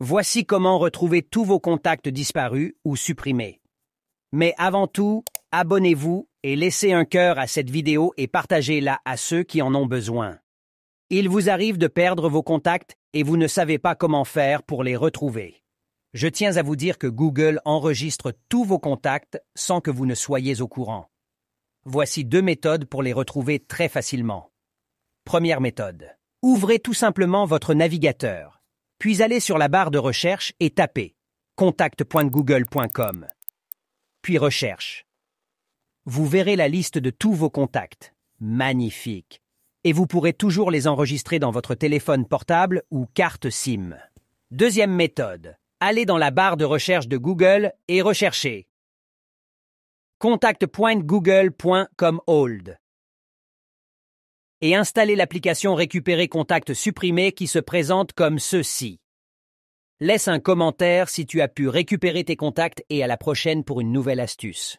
Voici comment retrouver tous vos contacts disparus ou supprimés. Mais avant tout, abonnez-vous et laissez un cœur à cette vidéo et partagez-la à ceux qui en ont besoin. Il vous arrive de perdre vos contacts et vous ne savez pas comment faire pour les retrouver. Je tiens à vous dire que Google enregistre tous vos contacts sans que vous ne soyez au courant. Voici deux méthodes pour les retrouver très facilement. Première méthode. Ouvrez tout simplement votre navigateur puis allez sur la barre de recherche et tapez contact.google.com, puis recherche. Vous verrez la liste de tous vos contacts. Magnifique. Et vous pourrez toujours les enregistrer dans votre téléphone portable ou carte SIM. Deuxième méthode. Allez dans la barre de recherche de Google et recherchez contact.google.com old et installez l'application Récupérer contacts supprimés qui se présente comme ceci. Laisse un commentaire si tu as pu récupérer tes contacts et à la prochaine pour une nouvelle astuce.